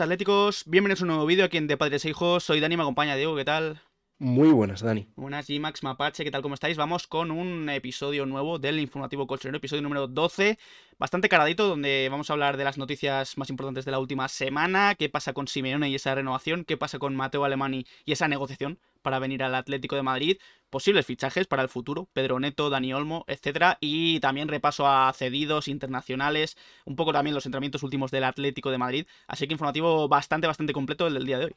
atléticos. Bienvenidos a un nuevo vídeo aquí en De Padres e Hijos. Soy Dani, me acompaña Diego, ¿qué tal? Muy buenas, Dani. Buenas, y Max Mapache, ¿qué tal? ¿Cómo estáis? Vamos con un episodio nuevo del Informativo Colchonero, episodio número 12, bastante caradito, donde vamos a hablar de las noticias más importantes de la última semana, qué pasa con Simeone y esa renovación, qué pasa con Mateo Alemani y esa negociación para venir al Atlético de Madrid, posibles fichajes para el futuro, Pedro Neto, Dani Olmo, etcétera, y también repaso a cedidos internacionales, un poco también los entrenamientos últimos del Atlético de Madrid, así que informativo bastante bastante completo el del día de hoy.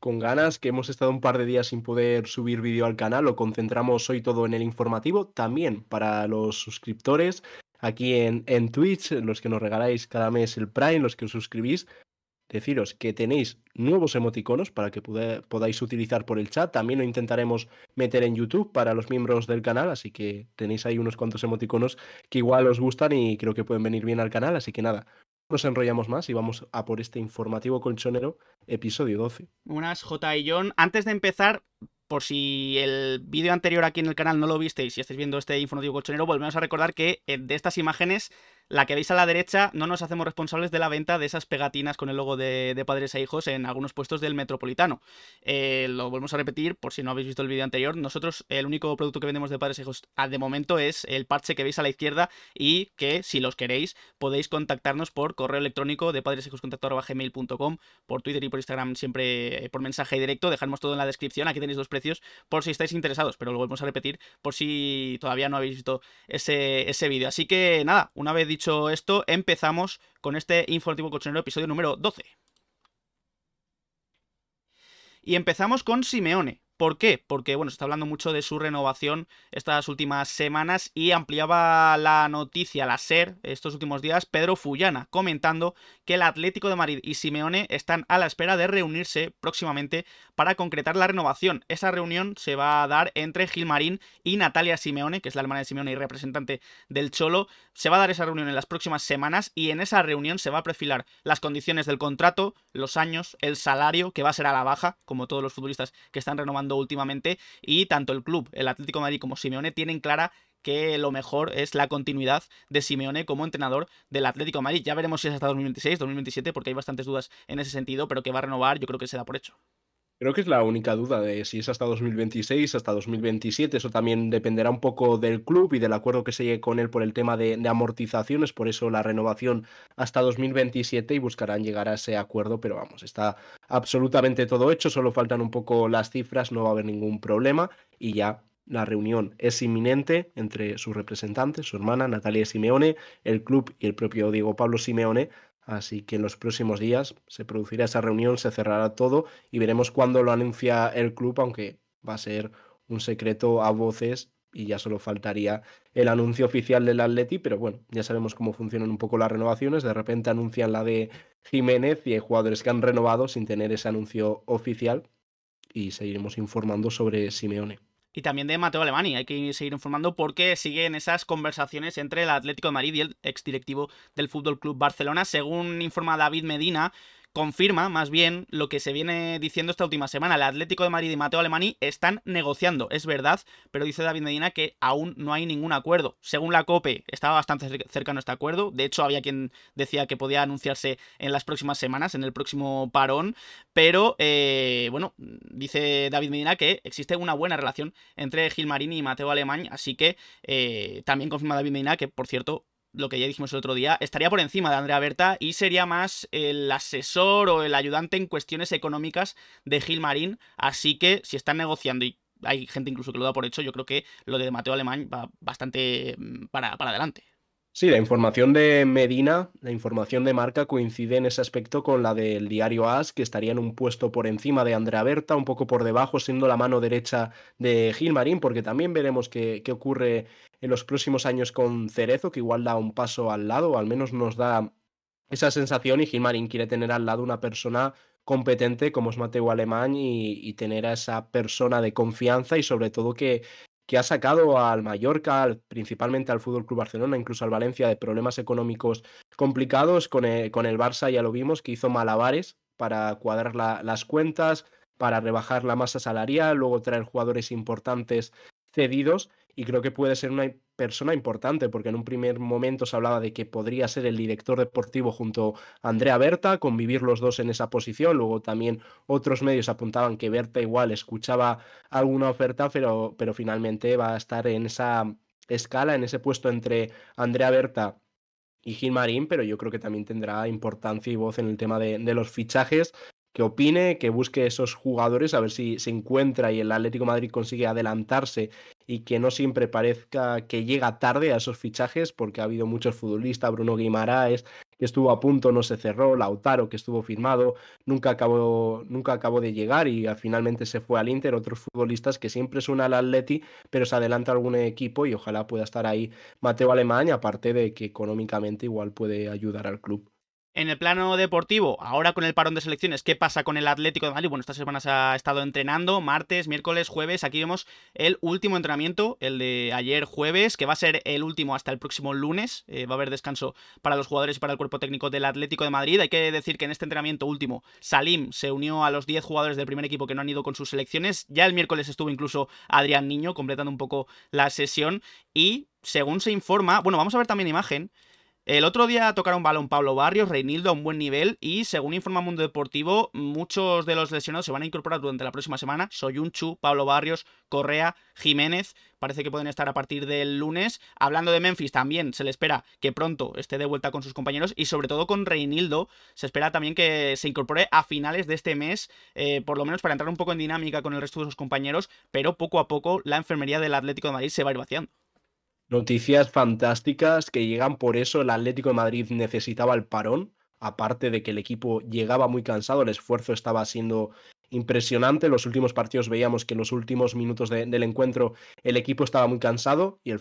Con ganas, que hemos estado un par de días sin poder subir vídeo al canal, lo concentramos hoy todo en el informativo, también para los suscriptores aquí en Twitch, los que nos regaláis cada mes el Prime, los que os suscribís, deciros que tenéis nuevos emoticonos para que podáis utilizar por el chat. También lo intentaremos meter en YouTube para los miembros del canal, así que tenéis ahí unos cuantos emoticonos que igual os gustan y creo que pueden venir bien al canal. Así que nada, nos enrollamos más y vamos a por este informativo colchonero, episodio 12. Buenas, J y John. Antes de empezar, por si el vídeo anterior aquí en el canal no lo visteis y si estáis viendo este informativo colchonero, volvemos a recordar que eh, de estas imágenes la que veis a la derecha, no nos hacemos responsables de la venta de esas pegatinas con el logo de, padres e hijos en algunos puestos del metropolitano. Eh, lo volvemos a repetir por si no habéis visto el vídeo anterior. Nosotros, el único producto que vendemos de padres e hijos ah, de momento es el parche que veis a la izquierda y que, si los queréis, podéis contactarnos por correo electrónico de padres por Twitter y por Instagram, siempre eh, por mensaje directo. dejamos todo en la descripción. Aquí tenéis los precios por si estáis interesados, pero lo volvemos a repetir por si todavía no habéis visto ese, ese vídeo. Así que nada, una vez dicho esto, empezamos con este Informativo cochinero episodio número 12. Y empezamos con Simeone. ¿Por qué? Porque, bueno, se está hablando mucho de su renovación estas últimas semanas y ampliaba la noticia, la SER, estos últimos días, Pedro Fullana, comentando que el Atlético de Madrid y Simeone están a la espera de reunirse próximamente para concretar la renovación. Esa reunión se va a dar entre Gilmarín y Natalia Simeone, que es la hermana de Simeone y representante del Cholo. Se va a dar esa reunión en las próximas semanas y en esa reunión se va a perfilar las condiciones del contrato, los años, el salario, que va a ser a la baja, como todos los futbolistas que están renovando últimamente y tanto el club, el Atlético Madrid como Simeone tienen clara que lo mejor es la continuidad de Simeone como entrenador del Atlético Madrid. Ya veremos si es hasta 2026, 2027, porque hay bastantes dudas en ese sentido, pero que va a renovar, yo creo que se da por hecho. Creo que es la única duda de si es hasta 2026, hasta 2027. Eso también dependerá un poco del club y del acuerdo que se llegue con él por el tema de, amortizaciones. Por eso la renovación hasta 2027 y buscarán llegar a ese acuerdo. Pero vamos, está absolutamente todo hecho. Solo faltan un poco las cifras, no va a haber ningún problema. Y ya la reunión es inminente entre sus representantes, su hermana Natalia Simeone, el club y el propio Diego Pablo Simeone Así que en los próximos días se producirá esa reunión, se cerrará todo y veremos cuándo lo anuncia el club, aunque va a ser un secreto a voces y ya solo faltaría el anuncio oficial del Atleti, pero bueno, ya sabemos cómo funcionan un poco las renovaciones. De repente anuncian la de Jiménez y hay jugadores que han renovado sin tener ese anuncio oficial y seguiremos informando sobre Simeone y también de Mateo Alemani. Hay que seguir informando porque siguen esas conversaciones entre el Atlético de Madrid y el exdirectivo del Fútbol Club Barcelona. Según informa David Medina, confirma más bien lo que se viene diciendo esta última semana. El Atlético de Madrid y Mateo Alemany están negociando, es verdad, pero dice David Medina que aún no hay ningún acuerdo. Según la COPE, estaba bastante cercano este acuerdo. De hecho, había quien decía que podía anunciarse en las próximas semanas, en el próximo parón. Pero, eh, bueno, dice David Medina que existe una buena relación entre Gil Marini y Mateo Alemany, Así que eh, también confirma David Medina que, por cierto, lo que ya dijimos el otro día, estaría por encima de Andrea Berta y sería más el asesor o el ayudante en cuestiones económicas de Gil Marín. Así que si están negociando y hay gente incluso que lo da por hecho, yo creo que lo de Mateo Alemán va bastante mm, para, para adelante. Sí, la información de Medina, la información de marca coincide en ese aspecto con la del diario AS, que estaría en un puesto por encima de Andrea Berta, un poco por debajo, siendo la mano derecha de Gilmarín, porque también veremos qué, qué ocurre en los próximos años con Cerezo, que igual da un paso al lado, o al menos nos da esa sensación, y Gilmarín quiere tener al lado una persona competente como es Mateo Alemán y, tener a esa persona de confianza y sobre todo que, que ha sacado al Mallorca, principalmente al Fútbol Club Barcelona, incluso al Valencia, de problemas económicos complicados. Con eh, el, Barça ya lo vimos, que hizo malabares para cuadrar las cuentas, para rebajar la masa salarial, luego traer jugadores importantes cedidos y creo que puede ser una persona importante, porque en un primer momento se hablaba de que podría ser el director deportivo junto a Andrea Berta, convivir los dos en esa posición, luego también otros medios apuntaban que Berta igual escuchaba alguna oferta, pero, pero finalmente va a estar en esa escala, en ese puesto entre Andrea Berta y Gil Marín, pero yo creo que también tendrá importancia y voz en el tema de, de los fichajes que opine, que busque esos jugadores, a ver si se encuentra y el Atlético Madrid consigue adelantarse y que no siempre parezca que llega tarde a esos fichajes, porque ha habido muchos futbolistas, Bruno Guimaraes, que estuvo a punto, no se cerró, Lautaro, que estuvo firmado, nunca acabó, nunca acabó de llegar y ah, finalmente se fue al Inter, otros futbolistas que siempre suenan al Atleti, pero se adelanta algún equipo y ojalá pueda estar ahí Mateo Alemán, aparte de que económicamente igual puede ayudar al club. En el plano deportivo, ahora con el parón de selecciones, ¿qué pasa con el Atlético de Madrid? Bueno, estas se ha estado entrenando, martes, miércoles, jueves. Aquí vemos el último entrenamiento, el de ayer jueves, que va a ser el último hasta el próximo lunes. Eh, va a haber descanso para los jugadores y para el cuerpo técnico del Atlético de Madrid. Hay que decir que en este entrenamiento último, Salim se unió a los 10 jugadores del primer equipo que no han ido con sus selecciones. Ya el miércoles estuvo incluso Adrián Niño completando un poco la sesión. Y según se informa, bueno, vamos a ver también imagen. El otro día tocaron balón Pablo Barrios, Reinildo a un buen nivel y según informa Mundo Deportivo, muchos de los lesionados se van a incorporar durante la próxima semana. Soyunchu, Pablo Barrios, Correa, Jiménez, parece que pueden estar a partir del lunes. Hablando de Memphis, también se le espera que pronto esté de vuelta con sus compañeros y sobre todo con Reinildo, se espera también que se incorpore a finales de este mes, eh, por lo menos para entrar un poco en dinámica con el resto de sus compañeros, pero poco a poco la enfermería del Atlético de Madrid se va a ir vaciando. Noticias fantásticas que llegan por eso. El Atlético de Madrid necesitaba el parón, aparte de que el equipo llegaba muy cansado, el esfuerzo estaba siendo impresionante. Los últimos partidos veíamos que en los últimos minutos del encuentro el equipo estaba muy cansado y el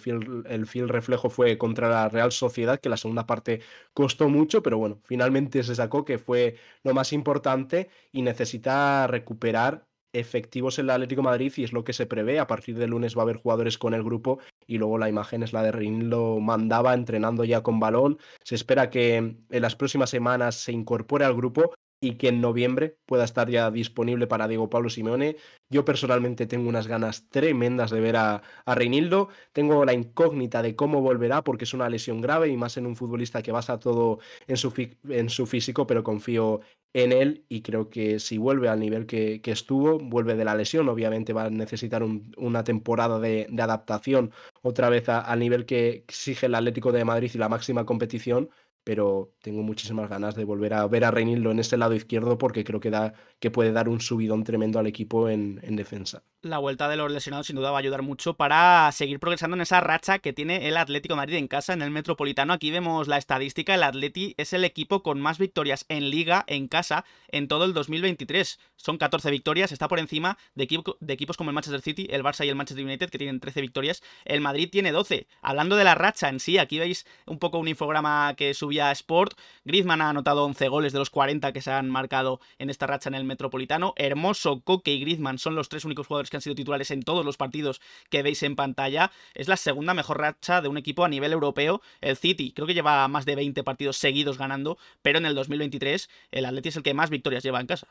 el fiel reflejo fue contra la Real Sociedad, que la segunda parte costó mucho, pero bueno, finalmente se sacó que fue lo más importante y necesita recuperar efectivos en el Atlético Madrid y es lo que se prevé. A partir de lunes va a haber jugadores con el grupo y luego la imagen es la de Rin lo mandaba entrenando ya con balón. Se espera que en las próximas semanas se incorpore al grupo y que en noviembre pueda estar ya disponible para Diego Pablo Simeone. Yo personalmente tengo unas ganas tremendas de ver a, a, Reinildo. Tengo la incógnita de cómo volverá porque es una lesión grave y más en un futbolista que basa todo en su, en su físico, pero confío en él y creo que si vuelve al nivel que, estuvo, vuelve de la lesión. Obviamente va a necesitar una temporada de, adaptación otra vez al nivel que exige el Atlético de Madrid y la máxima competición pero tengo muchísimas ganas de volver a ver a Reinildo en ese lado izquierdo porque creo que, da, que puede dar un subidón tremendo al equipo en defensa la vuelta de los lesionados sin duda va a ayudar mucho para seguir progresando en esa racha que tiene el Atlético Madrid en casa, en el Metropolitano. Aquí vemos la estadística, el Atleti es el equipo con más victorias en liga, en casa, en todo el 2023. Son 14 victorias, está por encima de, equipos como el Manchester City, el Barça y el Manchester United, que tienen 13 victorias. El Madrid tiene 12. Hablando de la racha en sí, aquí veis un poco un infograma que subía Sport. Griezmann ha anotado 11 goles de los 40 que se han marcado en esta racha en el Metropolitano. Hermoso, Coque y Griezmann son los tres únicos jugadores que han sido titulares en todos los partidos que veis en pantalla. Es la segunda mejor racha de un equipo a nivel europeo, el City. Creo que lleva más de 20 partidos seguidos ganando, pero en el 2023 el Atleti es el que más victorias lleva en casa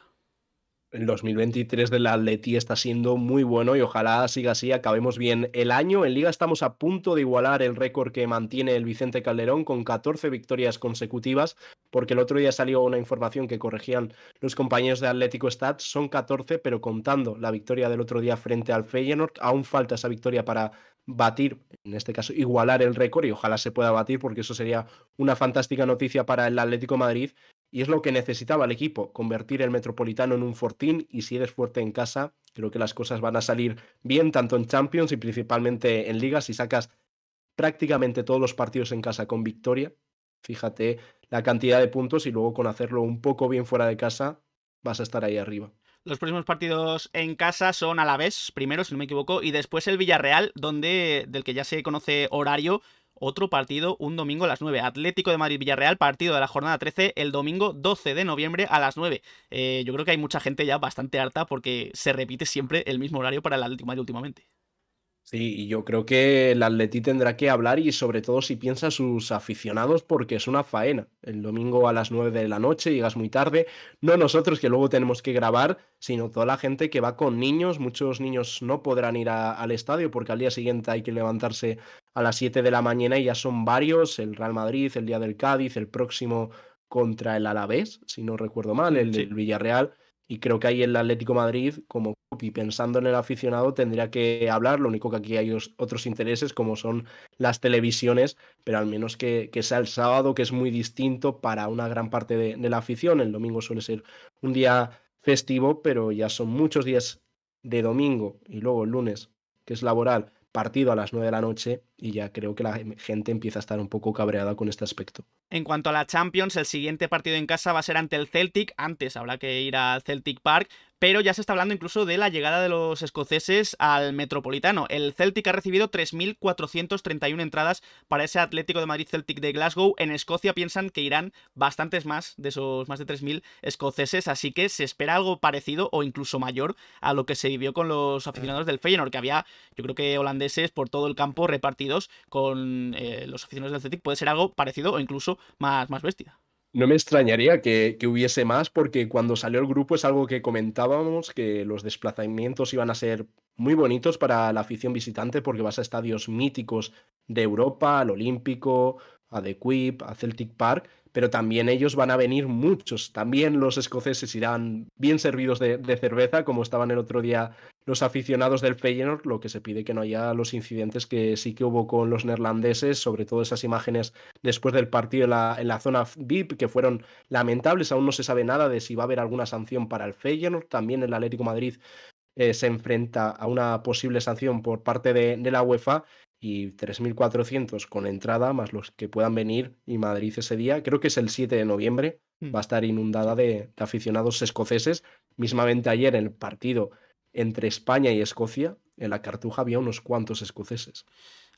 el 2023 del Atleti está siendo muy bueno y ojalá siga así, acabemos bien el año. En Liga estamos a punto de igualar el récord que mantiene el Vicente Calderón con 14 victorias consecutivas, porque el otro día salió una información que corregían los compañeros de Atlético Stat, son 14, pero contando la victoria del otro día frente al Feyenoord, aún falta esa victoria para batir, en este caso igualar el récord y ojalá se pueda batir porque eso sería una fantástica noticia para el Atlético Madrid y es lo que necesitaba el equipo, convertir el Metropolitano en un fortín y si eres fuerte en casa, creo que las cosas van a salir bien tanto en Champions y principalmente en Ligas si sacas prácticamente todos los partidos en casa con victoria. Fíjate la cantidad de puntos y luego con hacerlo un poco bien fuera de casa vas a estar ahí arriba. Los próximos partidos en casa son a la vez, primero, si no me equivoco, y después el Villarreal, donde del que ya se conoce horario, otro partido un domingo a las 9. Atlético de Madrid-Villarreal, partido de la jornada 13 el domingo 12 de noviembre a las 9. Eh, yo creo que hay mucha gente ya bastante harta porque se repite siempre el mismo horario para el Atlético de últimamente. Sí, y yo creo que el Atleti tendrá que hablar y sobre todo si piensa sus aficionados porque es una faena. El domingo a las 9 de la noche llegas muy tarde, no nosotros que luego tenemos que grabar, sino toda la gente que va con niños. Muchos niños no podrán ir al estadio porque al día siguiente hay que levantarse a las 7 de la mañana y ya son varios, el Real Madrid, el día del Cádiz, el próximo contra el Alavés, si no recuerdo mal, el, el Villarreal. Y creo que ahí el Atlético Madrid, como y pensando en el aficionado, tendría que hablar. Lo único que aquí hay otros intereses, como son las televisiones, pero al menos que, sea el sábado, que es muy distinto para una gran parte de, de la afición. El domingo suele ser un día festivo, pero ya son muchos días de domingo y luego el lunes, que es laboral, partido a las 9 de la noche, y ya creo que la em, gente empieza a estar un poco cabreada con este aspecto. En cuanto a la Champions, el siguiente partido en casa va a ser ante el Celtic, antes habrá que ir al Celtic Park, pero ya se está hablando incluso de la llegada de los escoceses al Metropolitano. El Celtic ha recibido 3.431 entradas para ese Atlético de Madrid Celtic de Glasgow. En Escocia piensan que irán bastantes más de esos más de 3.000 escoceses, así que se espera algo parecido o incluso mayor a lo que se vivió con los aficionados del Feyenoord, que había, yo creo que holandeses por todo el campo repartido con eh, los aficionados del Celtic puede ser algo parecido o incluso más, más bestia. No me extrañaría que, hubiese más, porque cuando salió el grupo es algo que comentábamos, que los desplazamientos iban a ser muy bonitos para la afición visitante, porque vas a estadios míticos de Europa, al Olímpico, a The Quip, a Celtic Park, pero también ellos van a venir muchos. También los escoceses irán bien servidos de cerveza, como estaban el otro día los aficionados del Feyenoord, lo que se pide que no haya los incidentes que sí que hubo con los neerlandeses, sobre todo esas imágenes después del partido en la, zona VIP, que fueron lamentables, aún no se sabe nada de si va a haber alguna sanción para el Feyenoord, también el Atlético Madrid eh, se enfrenta a una posible sanción por parte de, la UEFA y 3.400 con entrada, más los que puedan venir y Madrid ese día, creo que es el 7 de noviembre, mm. va a estar inundada de, aficionados escoceses. Mismamente ayer en el partido entre España y Escocia, en la Cartuja había unos cuantos escoceses.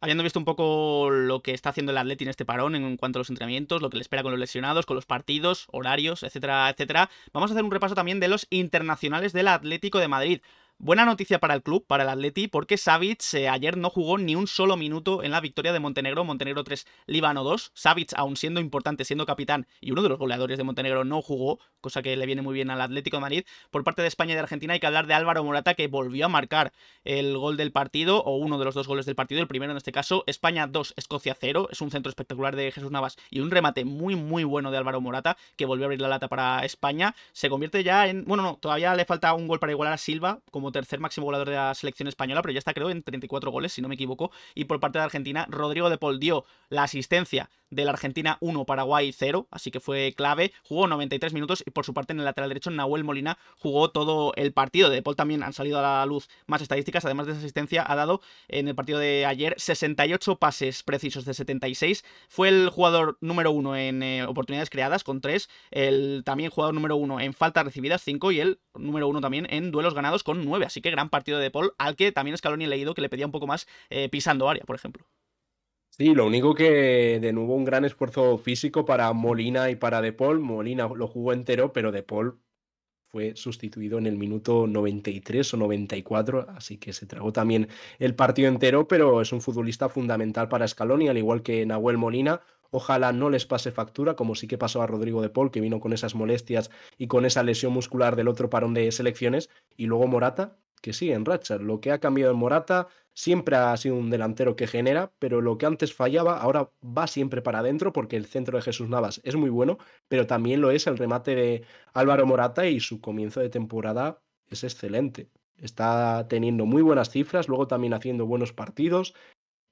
Habiendo visto un poco lo que está haciendo el Atleti en este parón en cuanto a los entrenamientos, lo que le espera con los lesionados, con los partidos, horarios, etcétera, etcétera, vamos a hacer un repaso también de los internacionales del Atlético de Madrid. Buena noticia para el club, para el Atleti, porque Savic eh, ayer no jugó ni un solo minuto en la victoria de Montenegro, Montenegro 3, Líbano 2. Savic, aún siendo importante, siendo capitán y uno de los goleadores de Montenegro, no jugó, cosa que le viene muy bien al Atlético de Madrid. Por parte de España y de Argentina hay que hablar de Álvaro Morata, que volvió a marcar el gol del partido, o uno de los dos goles del partido, el primero en este caso, España 2, Escocia 0. Es un centro espectacular de Jesús Navas y un remate muy, muy bueno de Álvaro Morata, que volvió a abrir la lata para España. Se convierte ya en... Bueno, no, todavía le falta un gol para igualar a Silva, como tercer máximo goleador de la selección española, pero ya está creo en 34 goles, si no me equivoco. Y por parte de Argentina, Rodrigo de Paul dio la asistencia de la Argentina 1, Paraguay 0, así que fue clave. Jugó 93 minutos y por su parte en el lateral derecho Nahuel Molina jugó todo el partido. De Paul también han salido a la luz más estadísticas, además de esa asistencia ha dado en el partido de ayer 68 pases precisos de 76. Fue el jugador número 1 en eh, oportunidades creadas con 3, el también jugador número 1 en faltas recibidas 5 y el número uno también en duelos ganados con nueve, Así que gran partido de Paul, al que también Scaloni ha leído que le pedía un poco más eh, pisando área, por ejemplo. Sí, lo único que de nuevo un gran esfuerzo físico para Molina y para De Paul. Molina lo jugó entero, pero De Paul fue sustituido en el minuto 93 o 94, así que se tragó también el partido entero, pero es un futbolista fundamental para Scaloni, al igual que Nahuel Molina, Ojalá no les pase factura, como sí que pasó a Rodrigo de Paul, que vino con esas molestias y con esa lesión muscular del otro parón de selecciones. Y luego Morata, que sí, en racha. Lo que ha cambiado en Morata siempre ha sido un delantero que genera, pero lo que antes fallaba ahora va siempre para adentro porque el centro de Jesús Navas es muy bueno, pero también lo es el remate de Álvaro Morata y su comienzo de temporada es excelente. Está teniendo muy buenas cifras, luego también haciendo buenos partidos.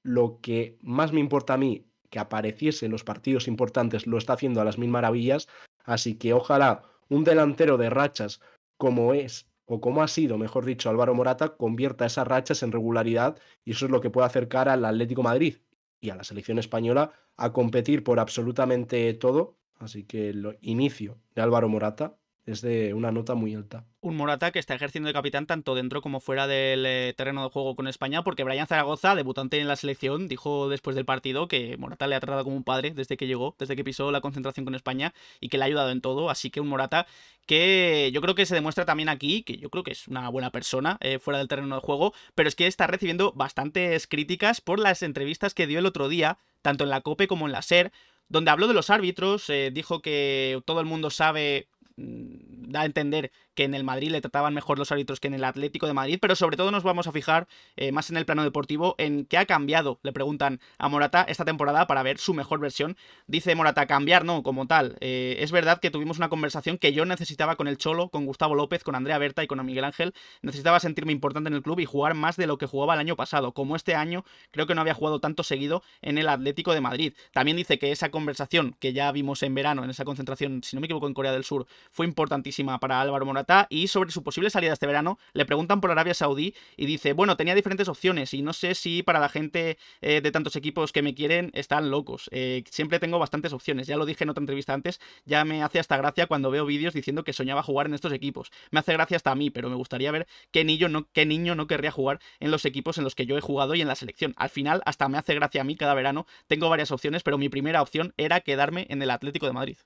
Lo que más me importa a mí que apareciese en los partidos importantes lo está haciendo a las mil maravillas. Así que ojalá un delantero de rachas como es o como ha sido, mejor dicho, Álvaro Morata, convierta esas rachas en regularidad y eso es lo que puede acercar al Atlético Madrid y a la selección española a competir por absolutamente todo. Así que el inicio de Álvaro Morata es de una nota muy alta. Un Morata que está ejerciendo de capitán tanto dentro como fuera del eh, terreno de juego con España, porque Brian Zaragoza, debutante en la selección, dijo después del partido que Morata le ha tratado como un padre desde que llegó, desde que pisó la concentración con España y que le ha ayudado en todo. Así que un Morata que yo creo que se demuestra también aquí, que yo creo que es una buena persona eh, fuera del terreno de juego, pero es que está recibiendo bastantes críticas por las entrevistas que dio el otro día, tanto en la COPE como en la SER, donde habló de los árbitros, eh, dijo que todo el mundo sabe Mm, da a entender que en el Madrid le trataban mejor los árbitros que en el Atlético de Madrid, pero sobre todo nos vamos a fijar eh, más en el plano deportivo, en qué ha cambiado, le preguntan a Morata esta temporada para ver su mejor versión. Dice Morata, cambiar no, como tal. Eh, es verdad que tuvimos una conversación que yo necesitaba con el Cholo, con Gustavo López, con Andrea Berta y con Miguel Ángel. Necesitaba sentirme importante en el club y jugar más de lo que jugaba el año pasado. Como este año creo que no había jugado tanto seguido en el Atlético de Madrid. También dice que esa conversación que ya vimos en verano, en esa concentración, si no me equivoco, en Corea del Sur, fue importantísima para Álvaro Morata y sobre su posible salida este verano le preguntan por Arabia Saudí y dice, bueno, tenía diferentes opciones y no sé si para la gente eh, de tantos equipos que me quieren están locos. Eh, siempre tengo bastantes opciones, ya lo dije en otra entrevista antes, ya me hace hasta gracia cuando veo vídeos diciendo que soñaba jugar en estos equipos. Me hace gracia hasta a mí, pero me gustaría ver qué niño no, qué niño no querría jugar en los equipos en los que yo he jugado y en la selección. Al final, hasta me hace gracia a mí cada verano, tengo varias opciones, pero mi primera opción era quedarme en el Atlético de Madrid.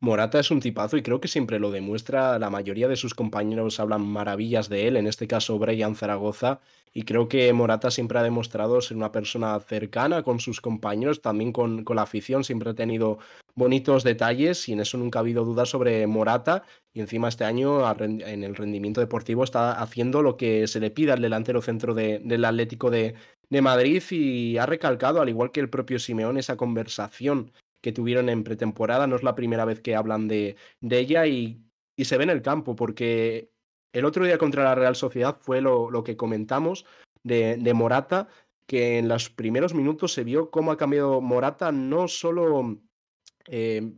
Morata es un tipazo y creo que siempre lo demuestra. La mayoría de sus compañeros hablan maravillas de él, en este caso Brian Zaragoza, y creo que Morata siempre ha demostrado ser una persona cercana con sus compañeros, también con, con la afición, siempre ha tenido bonitos detalles y en eso nunca ha habido duda sobre Morata. Y encima este año en el rendimiento deportivo está haciendo lo que se le pide al delantero centro del Atlético de, de Madrid y ha recalcado, al igual que el propio Simeón, esa conversación que tuvieron en pretemporada. No es la primera vez que hablan de, ella y, se ve en el campo, porque el otro día contra la Real Sociedad fue lo, que comentamos de, Morata, que en los primeros minutos se vio cómo ha cambiado Morata, no solo eh,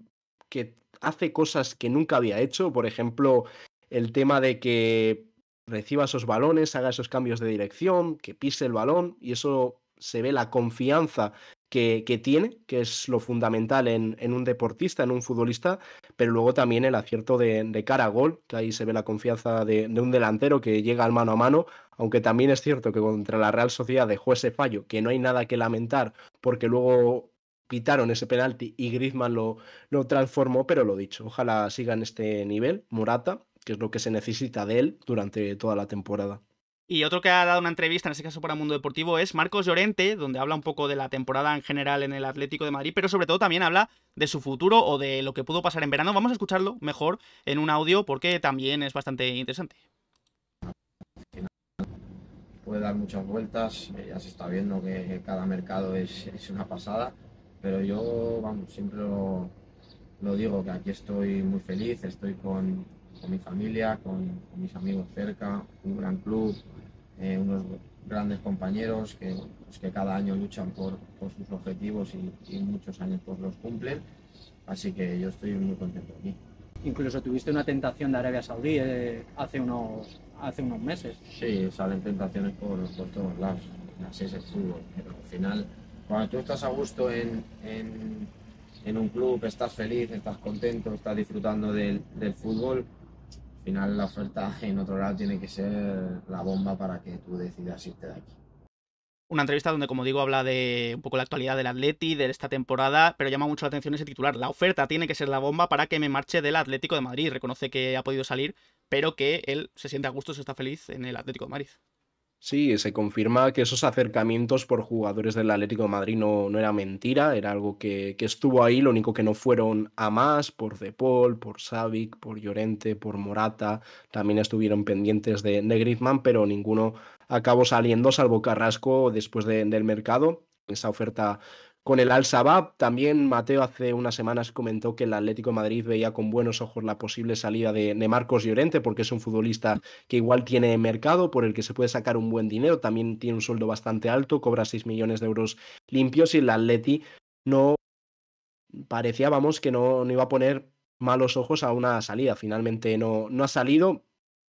que hace cosas que nunca había hecho, por ejemplo, el tema de que reciba esos balones, haga esos cambios de dirección, que pise el balón, y eso se ve la confianza que, tiene, que es lo fundamental en, un deportista, en un futbolista, pero luego también el acierto de, cara a gol, que ahí se ve la confianza de, un delantero que llega al mano a mano, aunque también es cierto que contra la Real Sociedad dejó ese fallo, que no hay nada que lamentar, porque luego pitaron ese penalti y Griezmann lo, lo transformó, pero lo dicho, ojalá siga en este nivel, Morata, que es lo que se necesita de él durante toda la temporada. Y otro que ha dado una entrevista, en este caso para Mundo Deportivo, es Marcos Llorente, donde habla un poco de la temporada en general en el Atlético de Madrid, pero sobre todo también habla de su futuro o de lo que pudo pasar en verano. Vamos a escucharlo mejor en un audio porque también es bastante interesante. Puede dar muchas vueltas, eh, ya se está viendo que cada mercado es, una pasada, pero yo, vamos, siempre lo digo, que aquí estoy muy feliz, estoy con, con mi familia, con, mis amigos cerca, un gran club, eh, unos grandes compañeros que, pues, que cada año luchan por, sus objetivos y, muchos años pues los cumplen. Así que yo estoy muy contento aquí. Incluso tuviste una tentación de Arabia Saudí eh, hace, unos, hace unos meses. Sí, salen tentaciones por, todos lados. Así es el fútbol. Pero al final, cuando tú estás a gusto en, en en un club, estás feliz, estás contento, estás disfrutando del, del, fútbol, al final la oferta en otro lado tiene que ser la bomba para que tú decidas irte de aquí. Una entrevista donde, como digo, habla de un poco la actualidad del Atleti, de esta temporada, pero llama mucho la atención ese titular. La oferta tiene que ser la bomba para que me marche del Atlético de Madrid. Reconoce que ha podido salir, pero que él se siente a gusto, se está feliz en el Atlético de Madrid. Sí, se confirma que esos acercamientos por jugadores del Atlético de Madrid no, era mentira, era algo que, estuvo ahí, lo único que no fueron a más por Depol, por Savic, por Llorente, por Morata, también estuvieron pendientes de, de pero ninguno acabó saliendo, salvo Carrasco después del mercado, esa oferta con el Al-Shabaab. También Mateo hace unas semanas comentó que el Atlético de Madrid veía con buenos ojos la posible salida de, Marcos Llorente, porque es un futbolista que igual tiene mercado, por el que se puede sacar un buen dinero. También tiene un sueldo bastante alto, cobra 6 millones de euros limpios y el Atleti no parecía, vamos, que no, no iba a poner malos ojos a una salida. Finalmente no, no ha salido.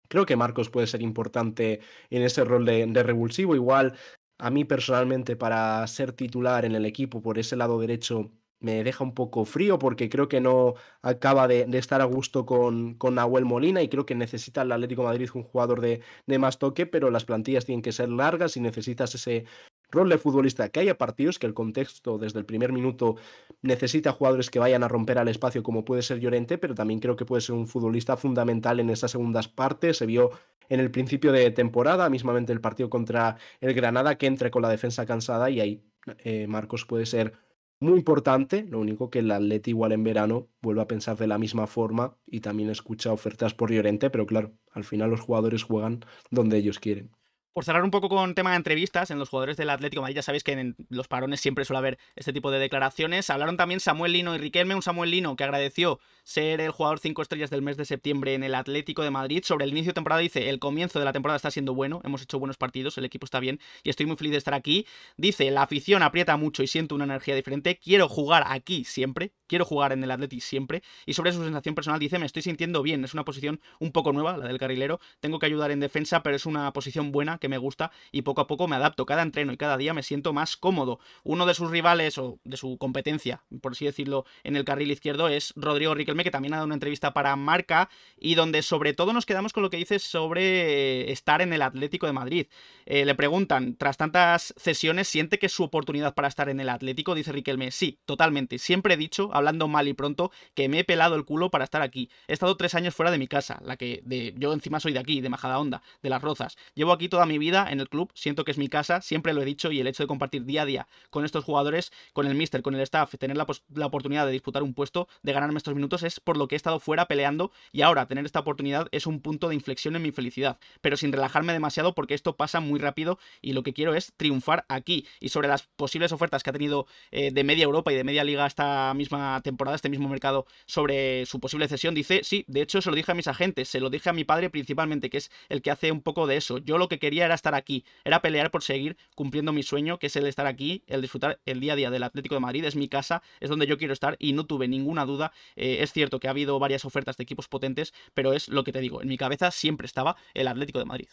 Creo que Marcos puede ser importante en ese rol de, de revulsivo. Igual a mí personalmente para ser titular en el equipo por ese lado derecho me deja un poco frío porque creo que no acaba de, estar a gusto con, con, Nahuel Molina y creo que necesita el Atlético Madrid un jugador de, de, más toque, pero las plantillas tienen que ser largas y necesitas ese rol de futbolista, que haya partidos, que el contexto desde el primer minuto necesita jugadores que vayan a romper al espacio como puede ser Llorente, pero también creo que puede ser un futbolista fundamental en esas segundas partes. Se vio en el principio de temporada, mismamente el partido contra el Granada, que entre con la defensa cansada y ahí eh, Marcos puede ser muy importante. Lo único que el Atleti igual en verano vuelve a pensar de la misma forma y también escucha ofertas por Llorente, pero claro, al final los jugadores juegan donde ellos quieren. Por cerrar un poco con tema de entrevistas, en los jugadores del Atlético Madrid ya sabéis que en los parones siempre suele haber este tipo de declaraciones. Hablaron también Samuel Lino y Riquelme, un Samuel Lino que agradeció ser el jugador 5 estrellas del mes de septiembre en el Atlético de Madrid. Sobre el inicio de temporada dice, el comienzo de la temporada está siendo bueno, hemos hecho buenos partidos, el equipo está bien y estoy muy feliz de estar aquí. Dice, la afición aprieta mucho y siento una energía diferente, quiero jugar aquí siempre, quiero jugar en el Atleti siempre. Y sobre su sensación personal dice, me estoy sintiendo bien, es una posición un poco nueva, la del carrilero, tengo que ayudar en defensa, pero es una posición buena que me gusta y poco a poco me adapto, cada entreno y cada día me siento más cómodo. Uno de sus rivales o de su competencia, por así decirlo, en el carril izquierdo es Rodrigo Riquelme, que también ha dado una entrevista para Marca y donde sobre todo nos quedamos con lo que dice sobre estar en el Atlético de Madrid. Eh, le preguntan, tras tantas sesiones... ¿siente que es su oportunidad para estar en el Atlético? Dice Riquelme, sí, totalmente. Siempre he dicho, hablando mal y pronto, que me he pelado el culo para estar aquí. He estado tres años fuera de mi casa, la que de, yo encima soy de aquí, de majada onda de Las Rozas. Llevo aquí toda mi vida en el club, siento que es mi casa, siempre lo he dicho y el hecho de compartir día a día con estos jugadores, con el mister, con el staff, tener la, la oportunidad de disputar un puesto, de ganarme estos minutos, es por lo que he estado fuera peleando y ahora tener esta oportunidad es un punto de inflexión en mi felicidad, pero sin relajarme demasiado porque esto pasa muy rápido y lo que quiero es triunfar aquí. Y sobre las posibles ofertas que ha tenido eh, de media Europa y de media liga esta misma Temporada temporada, este mismo mercado, sobre su posible cesión, dice, sí, de hecho se lo dije a mis agentes, se lo dije a mi padre principalmente, que es el que hace un poco de eso. Yo lo que quería era estar aquí, era pelear por seguir cumpliendo mi sueño, que es el estar aquí, el disfrutar el día a día del Atlético de Madrid, es mi casa, es donde yo quiero estar y no tuve ninguna duda. Eh, es cierto que ha habido varias ofertas de equipos potentes, pero es lo que te digo, en mi cabeza siempre estaba el Atlético de Madrid.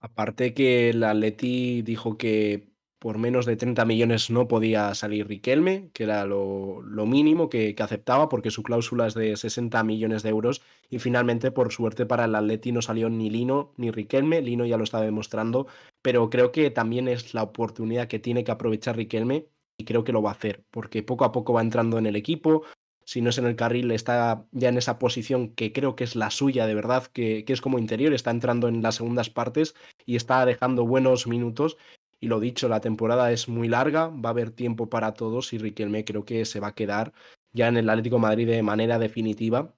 Aparte que el Atleti dijo que por menos de 30 millones no podía salir Riquelme, que era lo, mínimo que, aceptaba porque su cláusula es de 60 millones de euros y finalmente por suerte para el Atleti no salió ni Lino ni Riquelme, Lino ya lo estaba demostrando, pero creo que también es la oportunidad que tiene que aprovechar Riquelme y creo que lo va a hacer porque poco a poco va entrando en el equipo, si no es en el carril está ya en esa posición que creo que es la suya de verdad, que es como interior, está entrando en las segundas partes y está dejando buenos minutos y lo dicho, la temporada es muy larga, va a haber tiempo para todos y Riquelme creo que se va a quedar ya en el Atlético Madrid de manera definitiva,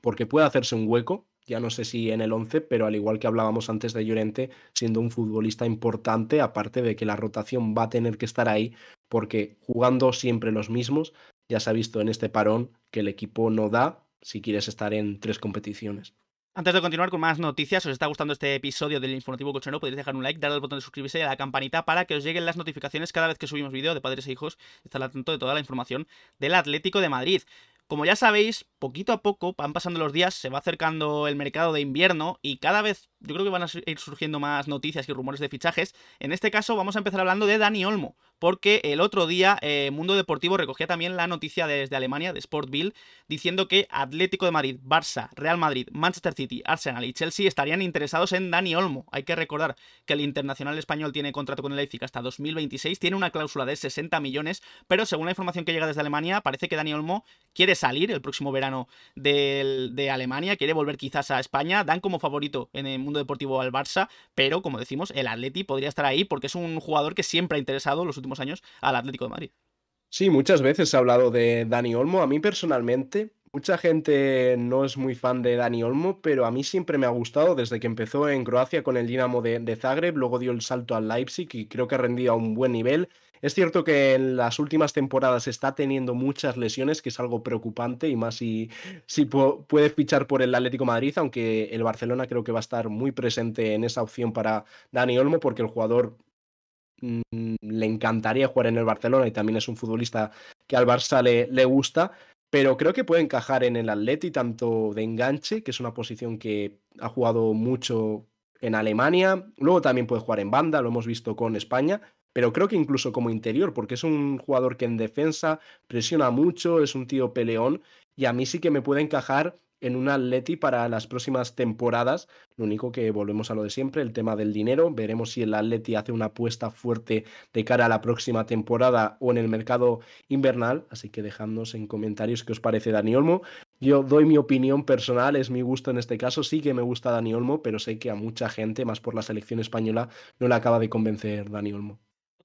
porque puede hacerse un hueco, ya no sé si en el 11, pero al igual que hablábamos antes de Llorente, siendo un futbolista importante, aparte de que la rotación va a tener que estar ahí, porque jugando siempre los mismos, ya se ha visto en este parón que el equipo no da si quieres estar en tres competiciones. Antes de continuar con más noticias, si os está gustando este episodio del Informativo Cochonero, podéis dejar un like, darle al botón de suscribirse y a la campanita para que os lleguen las notificaciones cada vez que subimos vídeo de padres e hijos, estar atento de toda la información del Atlético de Madrid. Como ya sabéis, poquito a poco van pasando los días, se va acercando el mercado de invierno y cada vez yo creo que van a ir surgiendo más noticias y rumores de fichajes. En este caso vamos a empezar hablando de Dani Olmo, porque el otro día eh, Mundo Deportivo recogía también la noticia desde Alemania, de Sportville, diciendo que Atlético de Madrid, Barça, Real Madrid, Manchester City, Arsenal y Chelsea estarían interesados en Dani Olmo. Hay que recordar que el internacional español tiene contrato con el Leipzig hasta 2026, tiene una cláusula de 60 millones, pero según la información que llega desde Alemania, parece que Dani Olmo quiere salir el próximo verano de, Alemania, quiere volver quizás a España, dan como favorito en el mundo deportivo al Barça, pero como decimos, el Atleti podría estar ahí porque es un jugador que siempre ha interesado los últimos años al Atlético de Madrid. Sí, muchas veces se ha hablado de Dani Olmo. A mí personalmente, mucha gente no es muy fan de Dani Olmo, pero a mí siempre me ha gustado desde que empezó en Croacia con el Dinamo de, de Zagreb, luego dio el salto al Leipzig y creo que ha rendido a un buen nivel. Es cierto que en las últimas temporadas está teniendo muchas lesiones, que es algo preocupante, y más si, si puede fichar por el Atlético Madrid, aunque el Barcelona creo que va a estar muy presente en esa opción para Dani Olmo, porque el jugador mm, le encantaría jugar en el Barcelona y también es un futbolista que al Barça le, le gusta, pero creo que puede encajar en el Atleti tanto de enganche, que es una posición que ha jugado mucho en Alemania, luego también puede jugar en banda, lo hemos visto con España, pero creo que incluso como interior, porque es un jugador que en defensa presiona mucho, es un tío peleón, y a mí sí que me puede encajar en un Atleti para las próximas temporadas. Lo único que volvemos a lo de siempre, el tema del dinero. Veremos si el Atleti hace una apuesta fuerte de cara a la próxima temporada o en el mercado invernal. Así que dejadnos en comentarios qué os parece Dani Olmo. Yo doy mi opinión personal, es mi gusto en este caso. Sí que me gusta Dani Olmo, pero sé que a mucha gente, más por la selección española, no le acaba de convencer Dani Olmo.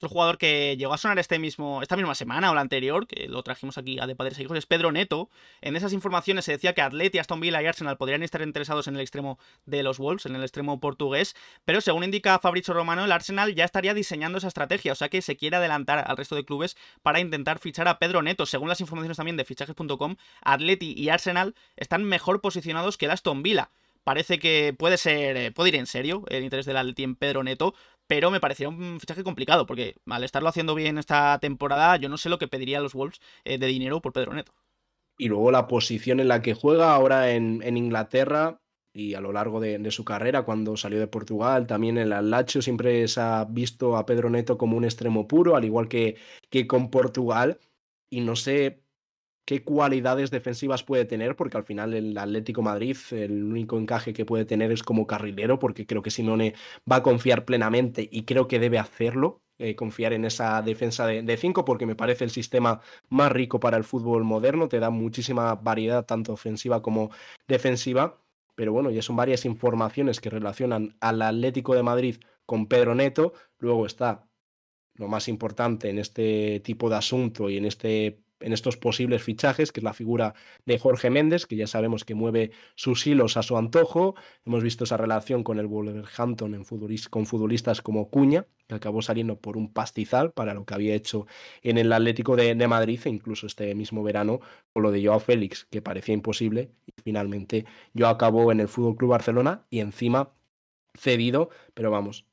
Otro jugador que llegó a sonar este mismo, esta misma semana o la anterior, que lo trajimos aquí a De Padres e Hijos, es Pedro Neto. En esas informaciones se decía que Atleti, Aston Villa y Arsenal podrían estar interesados en el extremo de los Wolves, en el extremo portugués, pero según indica Fabricio Romano, el Arsenal ya estaría diseñando esa estrategia, o sea que se quiere adelantar al resto de clubes para intentar fichar a Pedro Neto. Según las informaciones también de fichajes.com, Atleti y Arsenal están mejor posicionados que el Aston Villa parece que puede ser eh, puede ir en serio el interés del Atleti en Pedro Neto, pero me pareció un fichaje complicado, porque al estarlo haciendo bien esta temporada, yo no sé lo que pediría a los Wolves eh, de dinero por Pedro Neto. Y luego la posición en la que juega ahora en, Inglaterra y a lo largo de, su carrera, cuando salió de Portugal, también en el alacho siempre se ha visto a Pedro Neto como un extremo puro, al igual que, que con Portugal. Y no sé qué cualidades defensivas puede tener, porque al final el Atlético Madrid, el único encaje que puede tener es como carrilero, porque creo que Simone va a confiar plenamente y creo que debe hacerlo, eh, confiar en esa defensa de 5, porque me parece el sistema más rico para el fútbol moderno, te da muchísima variedad, tanto ofensiva como defensiva. Pero bueno, ya son varias informaciones que relacionan al Atlético de Madrid con Pedro Neto. Luego está lo más importante en este tipo de asunto y en este en estos posibles fichajes, que es la figura de Jorge Méndez, que ya sabemos que mueve sus hilos a su antojo. Hemos visto esa relación con el Wolverhampton en con futbolistas como Cuña, que acabó saliendo por un pastizal para lo que había hecho en el Atlético de, Madrid, e incluso este mismo verano con lo de Joao Félix, que parecía imposible, y finalmente yo acabó en el Fútbol Club Barcelona y encima cedido, pero vamos,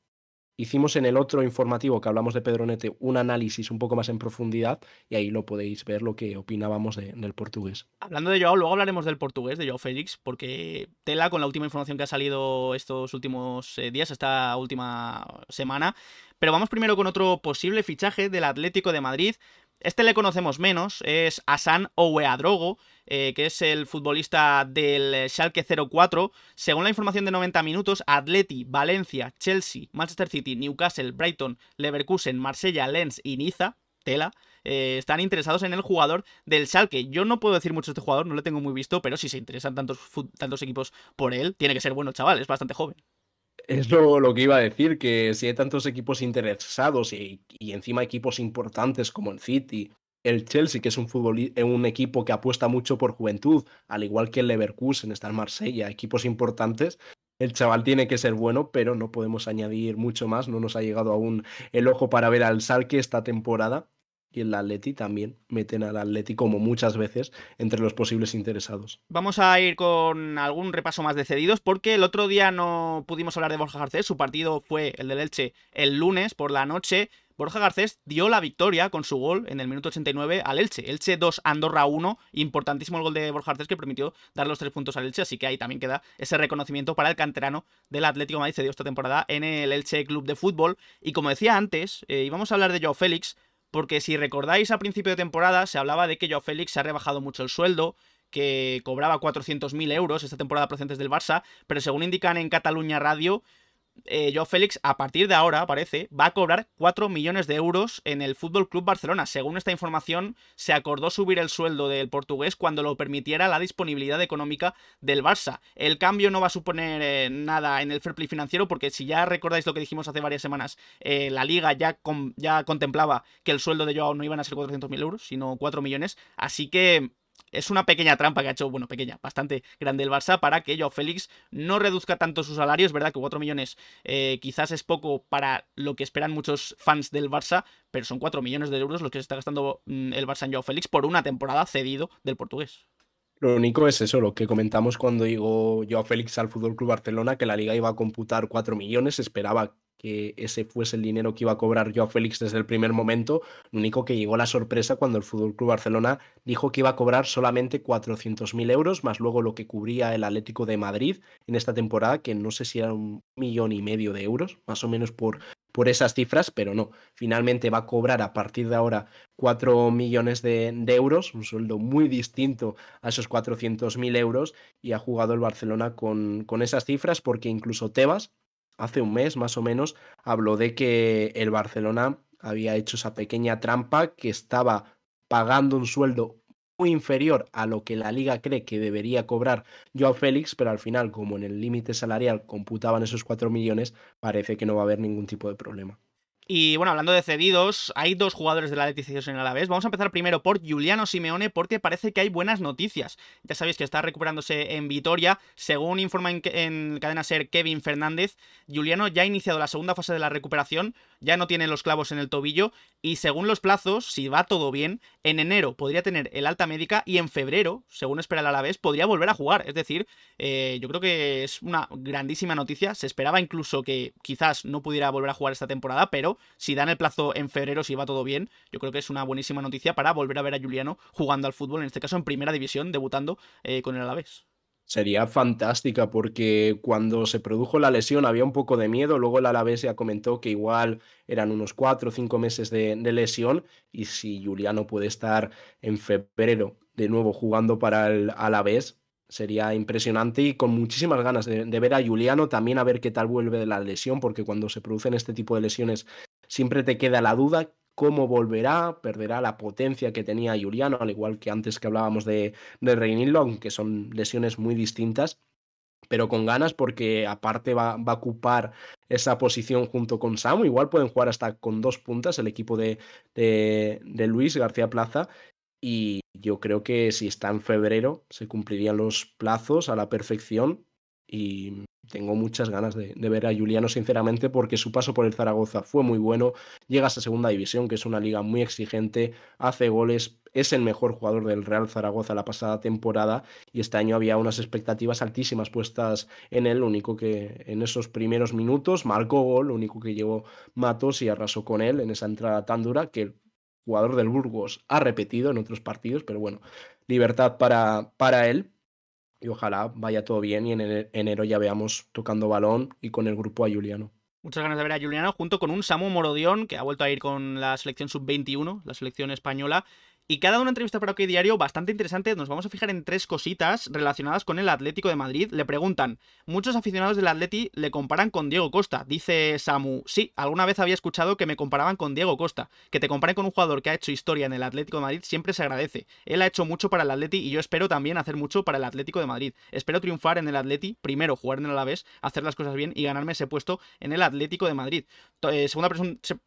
Hicimos en el otro informativo que hablamos de Pedronete un análisis un poco más en profundidad y ahí lo podéis ver lo que opinábamos del portugués. Hablando de Joao, luego hablaremos del portugués, de Joao Félix, porque tela con la última información que ha salido estos últimos eh, días, esta última semana. Pero vamos primero con otro posible fichaje del Atlético de Madrid este le conocemos menos, es Asan Oweadrogo, eh, que es el futbolista del Schalke 04. Según la información de 90 minutos, Atleti, Valencia, Chelsea, Manchester City, Newcastle, Brighton, Leverkusen, Marsella, Lens y Niza, tela, eh, están interesados en el jugador del Schalke. Yo no puedo decir mucho de este jugador, no lo tengo muy visto, pero si se interesan tantos, tantos equipos por él, tiene que ser bueno, chaval, es bastante joven. Es lo, que iba a decir, que si hay tantos equipos interesados y, encima equipos importantes como el City, el Chelsea, que es un, eh, un equipo que apuesta mucho por juventud, al igual que el Leverkusen, está el Marsella, equipos importantes, el chaval tiene que ser bueno, pero no podemos añadir mucho más. No nos ha llegado aún el ojo para ver al Salque esta temporada y el Atleti también meten al Atleti como muchas veces entre los posibles interesados. Vamos a ir con algún repaso más de cedidos porque el otro día no pudimos hablar de Borja Garcés, su partido fue el del Elche el lunes por la noche. Borja Garcés dio la victoria con su gol en el minuto 89 al Elche. Elche 2, Andorra 1. Importantísimo el gol de Borja Garcés que permitió dar los tres puntos al Elche. Así que ahí también queda ese reconocimiento para el canterano del Atlético Madrid. Se esta temporada en el Elche Club de Fútbol. Y como decía antes, eh, íbamos a hablar de Joao Félix porque si recordáis a principio de temporada se hablaba de que Joao Félix se ha rebajado mucho el sueldo, que cobraba 400.000 euros esta temporada procedentes del Barça, pero según indican en Cataluña Radio, eh, Joao Félix, a partir de ahora, parece, va a cobrar 4 millones de euros en el Fútbol Club Barcelona. Según esta información, se acordó subir el sueldo del portugués cuando lo permitiera la disponibilidad económica del Barça. El cambio no va a suponer eh, nada en el fair play financiero, porque si ya recordáis lo que dijimos hace varias semanas, eh, la liga ya, ya contemplaba que el sueldo de Joao no iban a ser 400.000 euros, sino 4 millones. Así que es una pequeña trampa que ha hecho, bueno, pequeña, bastante grande el Barça para que Joao Félix no reduzca tanto sus salarios Es verdad que 4 millones eh, quizás es poco para lo que esperan muchos fans del Barça, pero son 4 millones de euros los que está gastando mm, el Barça en Joao Félix por una temporada cedido del portugués. Lo único es eso, lo que comentamos cuando llegó Joao Félix al Fútbol Club Barcelona, que la liga iba a computar 4 millones, esperaba que ese fuese el dinero que iba a cobrar Joao Félix desde el primer momento, lo único que llegó la sorpresa cuando el Fútbol Club Barcelona dijo que iba a cobrar solamente 400.000 euros, más luego lo que cubría el Atlético de Madrid en esta temporada, que no sé si era un millón y medio de euros, más o menos por, por esas cifras, pero no, finalmente va a cobrar a partir de ahora 4 millones de, euros, un sueldo muy distinto a esos 400.000 euros, y ha jugado el Barcelona con, con esas cifras porque incluso Tebas, hace un mes más o menos, habló de que el Barcelona había hecho esa pequeña trampa que estaba pagando un sueldo muy inferior a lo que la liga cree que debería cobrar Joao Félix, pero al final, como en el límite salarial computaban esos 4 millones, parece que no va a haber ningún tipo de problema. Y bueno, hablando de cedidos, hay dos jugadores de la cedidos en la vez. Vamos a empezar primero por Juliano Simeone porque parece que hay buenas noticias. Ya sabéis que está recuperándose en Vitoria. Según informa en, en cadena ser Kevin Fernández, Juliano ya ha iniciado la segunda fase de la recuperación ya no tiene los clavos en el tobillo y según los plazos, si va todo bien, en enero podría tener el alta médica y en febrero, según espera el Alavés, podría volver a jugar. Es decir, eh, yo creo que es una grandísima noticia. Se esperaba incluso que quizás no pudiera volver a jugar esta temporada, pero si dan el plazo en febrero, si va todo bien, yo creo que es una buenísima noticia para volver a ver a Juliano jugando al fútbol, en este caso en primera división, debutando eh, con el Alavés. Sería fantástica porque cuando se produjo la lesión había un poco de miedo, luego el Alavés ya comentó que igual eran unos cuatro o cinco meses de, lesión y si Juliano puede estar en febrero de nuevo jugando para el Alavés, sería impresionante y con muchísimas ganas de, de, ver a Juliano, también a ver qué tal vuelve de la lesión, porque cuando se producen este tipo de lesiones siempre te queda la duda cómo volverá, perderá la potencia que tenía Juliano, al igual que antes que hablábamos de, de aunque son lesiones muy distintas, pero con ganas porque aparte va, a ocupar esa posición junto con Samu, igual pueden jugar hasta con dos puntas el equipo de, de Luis García Plaza y yo creo que si está en febrero se cumplirían los plazos a la perfección y tengo muchas ganas de, ver a Juliano, sinceramente, porque su paso por el Zaragoza fue muy bueno. Llega a segunda división, que es una liga muy exigente, hace goles, es el mejor jugador del Real Zaragoza la pasada temporada y este año había unas expectativas altísimas puestas en él. Único que en esos primeros minutos marcó gol, único que llevó Matos y arrasó con él en esa entrada tan dura que el jugador del Burgos ha repetido en otros partidos, pero bueno, libertad para, para él y ojalá vaya todo bien y en enero ya veamos tocando balón y con el grupo a Juliano. Muchas ganas de ver a Juliano junto con un Samu Morodión que ha vuelto a ir con la selección sub-21, la selección española, y cada una entrevista para OK Diario bastante interesante. Nos vamos a fijar en tres cositas relacionadas con el Atlético de Madrid. Le preguntan, muchos aficionados del Atleti le comparan con Diego Costa. Dice Samu, sí, alguna vez había escuchado que me comparaban con Diego Costa. Que te comparen con un jugador que ha hecho historia en el Atlético de Madrid siempre se agradece. Él ha hecho mucho para el Atleti y yo espero también hacer mucho para el Atlético de Madrid. Espero triunfar en el Atleti, primero jugar en el Alavés, hacer las cosas bien y ganarme ese puesto en el Atlético de Madrid. Eh, segunda,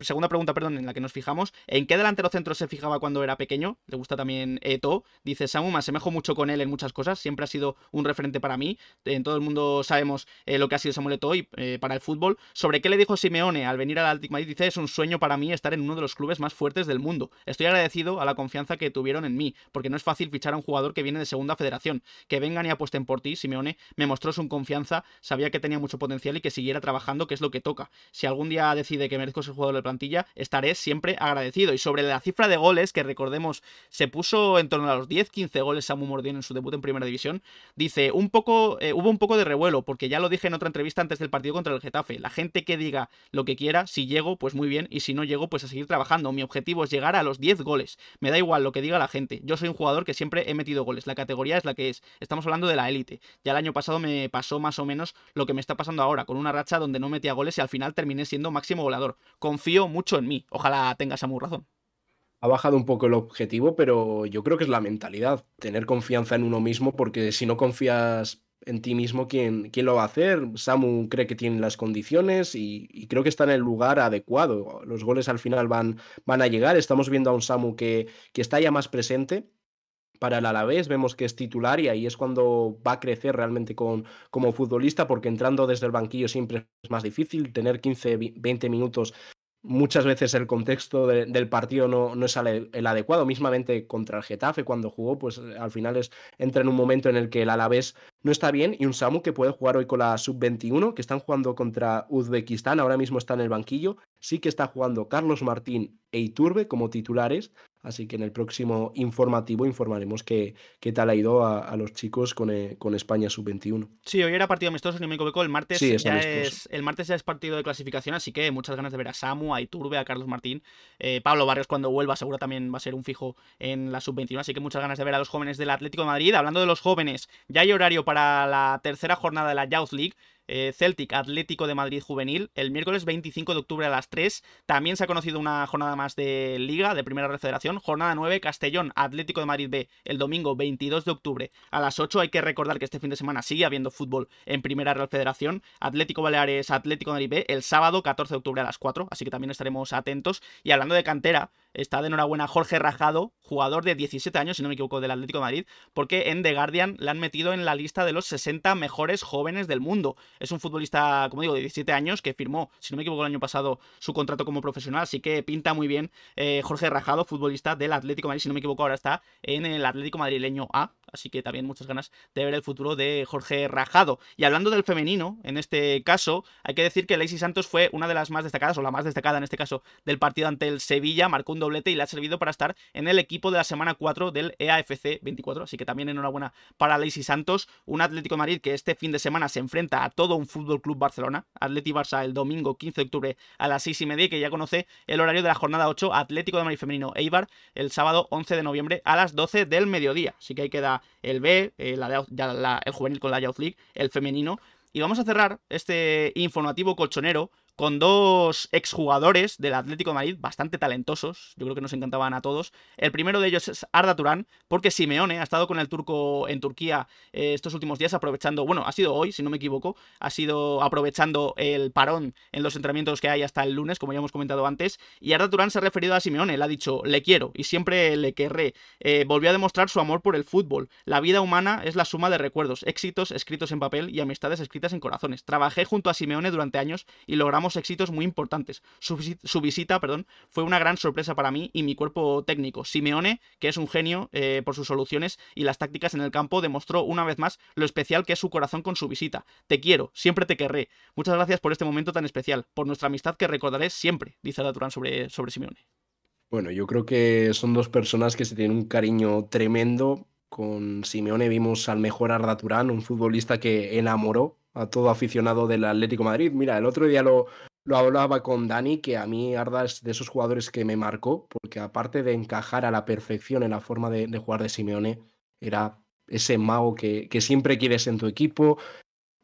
segunda pregunta, perdón, en la que nos fijamos, ¿en qué delantero centro se fijaba cuando era pequeño? le gusta también Eto, dice Samu, me asemejo mucho con él en muchas cosas, siempre ha sido un referente para mí, en eh, todo el mundo sabemos eh, lo que ha sido Samuel Eto eh, para el fútbol. Sobre qué le dijo Simeone al venir al Atlético Madrid, dice, es un sueño para mí estar en uno de los clubes más fuertes del mundo. Estoy agradecido a la confianza que tuvieron en mí, porque no es fácil fichar a un jugador que viene de segunda federación, que vengan y apuesten por ti, Simeone me mostró su confianza, sabía que tenía mucho potencial y que siguiera trabajando, que es lo que toca. Si algún día decide que merezco ser jugador de plantilla, estaré siempre agradecido. Y sobre la cifra de goles, que recordemos se puso en torno a los 10-15 goles Samu Mordión en su debut en Primera División. Dice, un poco, eh, hubo un poco de revuelo, porque ya lo dije en otra entrevista antes del partido contra el Getafe. La gente que diga lo que quiera, si llego, pues muy bien, y si no llego, pues a seguir trabajando. Mi objetivo es llegar a los 10 goles. Me da igual lo que diga la gente. Yo soy un jugador que siempre he metido goles. La categoría es la que es. Estamos hablando de la élite. Ya el año pasado me pasó más o menos lo que me está pasando ahora, con una racha donde no metía goles y al final terminé siendo máximo volador. Confío mucho en mí. Ojalá tengas Samu razón ha bajado un poco el objetivo, pero yo creo que es la mentalidad, tener confianza en uno mismo, porque si no confías en ti mismo, ¿quién, quién lo va a hacer? Samu cree que tiene las condiciones y, creo que está en el lugar adecuado. Los goles al final van, van a llegar. Estamos viendo a un Samu que, que está ya más presente, para el Alavés, vemos que es titular y ahí es cuando va a crecer realmente como futbolista, porque entrando desde el banquillo siempre es más difícil, tener 15, 20 minutos muchas veces el contexto del partido no, es el, adecuado. Mismamente contra el Getafe, cuando jugó, pues eh, al final entra en un momento en el que el Alavés no está bien y un Samu que puede jugar hoy con la sub-21, que están jugando contra Uzbekistán, ahora mismo está en el banquillo. Sí que está jugando Carlos Martín e Iturbe como titulares, Así que en el próximo informativo informaremos qué, qué tal ha ido a, los chicos con, eh, España sub-21. Sí, hoy era partido amistoso, si no me El martes, ya es, el martes es partido de clasificación, así que muchas ganas de ver a Samu, a Iturbe, a Carlos Martín. Eh, Pablo Barrios, cuando vuelva, seguro también va a ser un fijo en la sub-21, así que muchas ganas de ver a los jóvenes del Atlético de Madrid. Hablando de los jóvenes, ya hay horario para la tercera jornada de la Youth League. Eh, Celtic Atlético de Madrid Juvenil, el miércoles 25 de octubre a las 3. También se ha conocido una jornada más de Liga, de Primera Federación, jornada 9, Castellón Atlético de Madrid B, el domingo 22 de octubre a las 8. Hay que recordar que este fin de semana sigue habiendo fútbol en Primera Real Federación. Atlético Baleares Atlético de Madrid B, el sábado 14 de octubre a las 4, así que también estaremos atentos. Y hablando de cantera, está de enhorabuena Jorge Rajado, jugador de 17 años, si no me equivoco, del Atlético Madrid, porque en The Guardian le han metido en la lista de los 60 mejores jóvenes del mundo. Es un futbolista, como digo, de 17 años que firmó, si no me equivoco, el año pasado su contrato como profesional, así que pinta muy bien eh, Jorge Rajado, futbolista del Atlético Madrid, si no me equivoco, ahora está en el Atlético madrileño A, así que también muchas ganas de ver el futuro de Jorge Rajado. Y hablando del femenino, en este caso, hay que decir que Lacey Santos fue una de las más destacadas, o la más destacada en este caso, del partido ante el Sevilla, marcó un doblete y le ha servido para estar en el equipo de la semana 4 del EAFC 24, así que también enhorabuena para Lacey Santos, un Atlético de Madrid que este fin de semana se enfrenta a todo un Fútbol Club Barcelona, Atleti Barça el domingo 15 de octubre a las 6 y media, que ya conoce el horario de la jornada 8, Atlético de Madrid femenino Eibar, el sábado 11 de noviembre a las 12 del mediodía, así que ahí queda el B, eh, la el juvenil con la Youth League, el femenino. Y vamos a cerrar este informativo colchonero con dos exjugadores del Atlético de Madrid bastante talentosos, yo creo que nos encantaban a todos. El primero de ellos es Arda Turán, porque Simeone ha estado con el turco en Turquía eh, estos últimos días aprovechando, bueno, ha sido hoy, si no me equivoco, ha sido aprovechando el parón en los entrenamientos que hay hasta el lunes, como ya hemos comentado antes, y Arda Turán se ha referido a Simeone, le ha dicho, le quiero y siempre le querré. Eh, volvió a demostrar su amor por el fútbol. La vida humana es la suma de recuerdos, éxitos escritos en papel y amistades escritas en corazones. Trabajé junto a Simeone durante años y logramos éxitos muy importantes. Su, visita perdón, fue una gran sorpresa para mí y mi cuerpo técnico. Simeone, que es un genio eh, por sus soluciones y las tácticas en el campo, demostró una vez más lo especial que es su corazón con su visita. Te quiero, siempre te querré. Muchas gracias por este momento tan especial, por nuestra amistad que recordaré siempre, dice Daturán sobre, sobre Simeone. Bueno, yo creo que son dos personas que se tienen un cariño tremendo. Con Simeone vimos al mejor Arda Turán, un futbolista que enamoró a todo aficionado del Atlético Madrid. Mira, el otro día lo, lo hablaba con Dani, que a mí Arda es de esos jugadores que me marcó, porque aparte de encajar a la perfección en la forma de, de jugar de Simeone, era ese mago que, que, siempre quieres en tu equipo,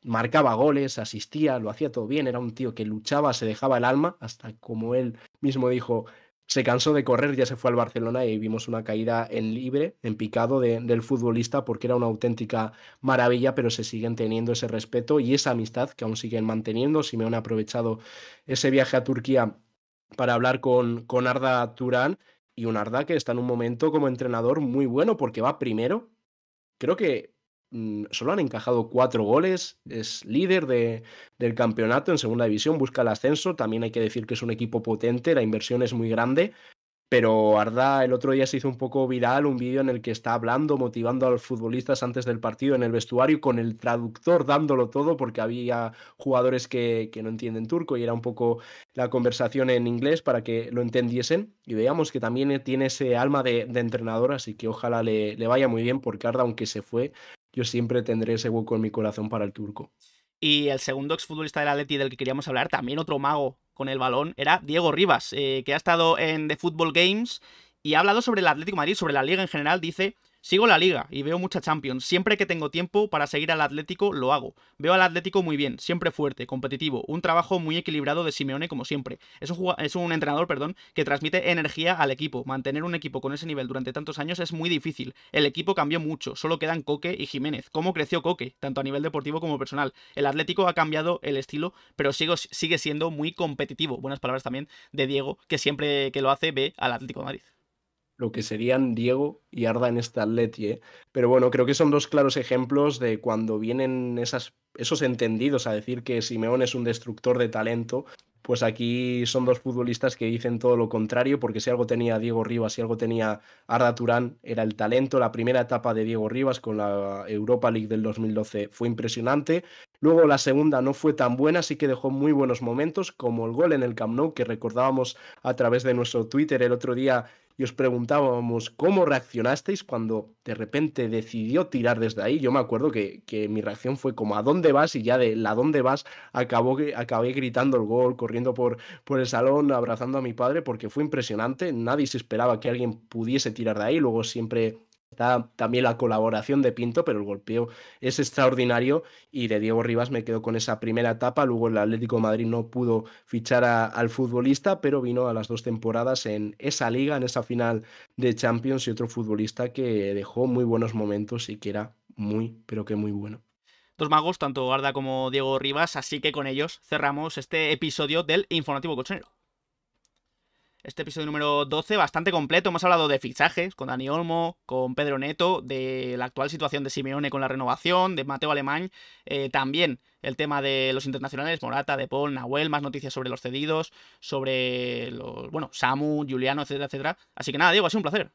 marcaba goles, asistía, lo hacía todo bien, era un tío que luchaba, se dejaba el alma, hasta como él mismo dijo, se cansó de correr, ya se fue al Barcelona y vimos una caída en libre, en picado del futbolista, porque era una auténtica maravilla, pero se siguen teniendo ese respeto y esa amistad que aún siguen manteniendo. Si me han aprovechado ese viaje a Turquía para hablar con, con Arda Turán y un Arda que está en un momento como entrenador muy bueno porque va primero. Creo que Mm, solo han encajado cuatro goles, es líder de, del campeonato en segunda división, busca el ascenso, también hay que decir que es un equipo potente, la inversión es muy grande, pero Arda el otro día se hizo un poco viral un vídeo en el que está hablando, motivando a los futbolistas antes del partido en el vestuario con el traductor dándolo todo porque había jugadores que, que no entienden turco y era un poco la conversación en inglés para que lo entendiesen. Y veíamos que también tiene ese alma de, entrenador, así que ojalá le, le, vaya muy bien porque Arda, aunque se fue, yo siempre tendré ese hueco en mi corazón para el turco. Y el segundo exfutbolista del Atleti del que queríamos hablar, también otro mago con el balón, era Diego Rivas, eh, que ha estado en The Football Games y ha hablado sobre el Atlético Madrid, sobre la liga en general. Dice Sigo la liga y veo mucha Champions. Siempre que tengo tiempo para seguir al Atlético, lo hago. Veo al Atlético muy bien, siempre fuerte, competitivo. Un trabajo muy equilibrado de Simeone, como siempre. Es un, entrenador que transmite energía al equipo. Mantener un equipo con ese nivel durante tantos años es muy difícil. El equipo cambió mucho, solo quedan Coque y Jiménez. ¿Cómo creció Coque? Tanto a nivel deportivo como personal. El Atlético ha cambiado el estilo, pero sigue siendo muy competitivo. Buenas palabras también de Diego, que siempre que lo hace ve al Atlético de Madrid lo que serían Diego y Arda en esta Atleti. ¿eh? Pero bueno, creo que son dos claros ejemplos de cuando vienen esos entendidos a decir que Simeón es un destructor de talento, pues aquí son dos futbolistas que dicen todo lo contrario, porque si algo tenía Diego Rivas, si algo tenía Arda Turán, era el talento. La primera etapa de Diego Rivas con la Europa League del 2012 fue impresionante. Luego la segunda no fue tan buena, así que dejó muy buenos momentos, como el gol en el Camp Nou, que recordábamos a través de nuestro Twitter el otro día y os preguntábamos cómo reaccionasteis cuando de repente decidió tirar desde ahí. Yo me acuerdo que, mi reacción fue como ¿a dónde vas? Y ya de la dónde vas acabó, acabé gritando el gol, corriendo por, por el salón, abrazando a mi padre, porque fue impresionante. Nadie se esperaba que alguien pudiese tirar de ahí. Luego siempre también la colaboración de Pinto, pero el golpeo es extraordinario y de Diego Rivas me quedo con esa primera etapa. Luego el Atlético de Madrid no pudo fichar al futbolista, pero vino a las dos temporadas en esa liga, en esa final de Champions y otro futbolista que dejó muy buenos momentos y que era muy, pero que muy bueno. Dos magos, tanto Arda como Diego Rivas, así que con ellos cerramos este episodio del Informativo Cochonero este episodio número 12, bastante completo. Hemos hablado de fichajes con Dani Olmo, con Pedro Neto, de la actual situación de Simeone con la renovación, de Mateo Alemán, eh, también el tema de los internacionales, Morata, De Paul, Nahuel, más noticias sobre los cedidos, sobre bueno, Samu, Juliano, etcétera, etcétera. Así que nada, Diego, ha sido un placer.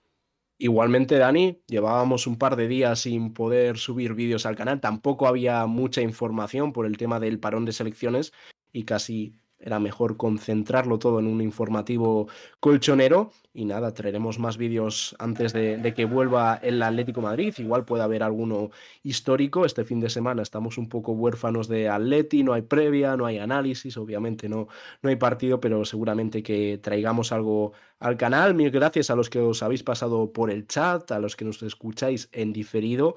Igualmente, Dani, llevábamos un par de días sin poder subir vídeos al canal, tampoco había mucha información por el tema del parón de selecciones y casi era mejor concentrarlo todo en un informativo colchonero. Y nada, traeremos más vídeos antes de, que vuelva el Atlético Madrid. Igual puede haber alguno histórico. Este fin de semana estamos un poco huérfanos de Atleti, no hay previa, no hay análisis, obviamente no, no hay partido, pero seguramente que traigamos algo al canal. Mil gracias a los que os habéis pasado por el chat, a los que nos escucháis en diferido.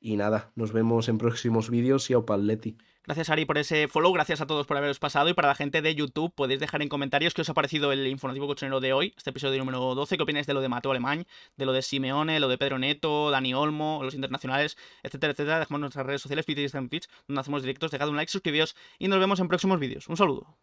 Y nada, nos vemos en próximos vídeos y a Atleti. Gracias, Ari, por ese follow. Gracias a todos por haberos pasado. Y para la gente de YouTube, podéis dejar en comentarios qué os ha parecido el informativo cochonero de hoy, este episodio número 12. ¿Qué opináis de lo de Mateo Alemán, de lo de Simeone, lo de Pedro Neto, Dani Olmo, los internacionales, etcétera, etcétera? Dejamos nuestras redes sociales, Twitter y donde hacemos directos. Dejad un like, suscribíos y nos vemos en próximos vídeos. Un saludo.